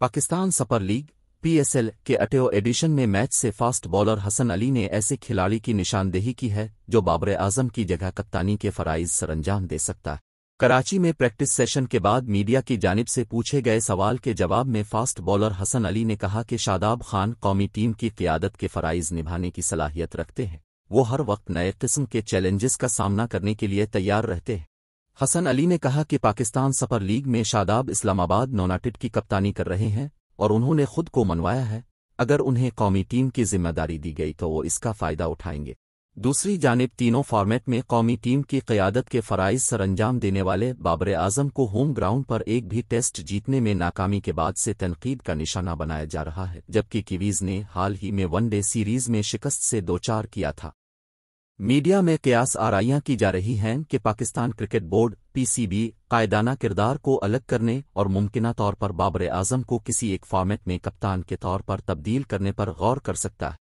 पाकिस्तान सपर league PSL के अटेओ edition में मैच से फास्ट बॉलर हसन अली ने ऐसे खिलाड़ी की निशानदेही की है जो बाबर आजम की जगह कप्तानी के फराइज सरंजाम दे सकता है कराची में प्रैक्टिस सेशन के बाद मीडिया की जानिब से पूछे गए सवाल के जवाब में फास्ट बॉलर हसन अली ने कहा कि शादाब खान कौमी टीम की क्यादत के फराइज निभाने की सलाहियत रखते हैं वो हर वक्त नए किस्म के चैलेंजेस का सामना करने के लिए तैयार रहते हैं हसन अली ने कहा कि पाकिस्तान सफर लीग में शादाब इस्लामाबाद नोनाटिड की कप्तानी कर रहे हैं और उन्होंने खुद को मनवाया है अगर उन्हें कौमी टीम की जिम्मेदारी दी गई तो वो इसका फ़ायदा उठाएंगे दूसरी जानब तीनों फॉर्मेट में कौमी टीम की क्यादत के फ़राइज सरंजाम देने वाले बाबर आजम को होम ग्राउंड पर एक भी टेस्ट जीतने में नाकामी के बाद से तनकीद का निशाना बनाया जा रहा है जबकि किवीज़ ने हाल ही में वनडे सीरीज़ में शिकस्त से दो चार किया था मीडिया में कयास आराइयां की जा रही हैं कि पाकिस्तान क्रिकेट बोर्ड पीसीबी कायदाना किरदार को अलग करने और मुमकिन तौर पर बाबर आजम को किसी एक फॉर्मेट में कप्तान के तौर पर तब्दील करने पर गौर कर सकता है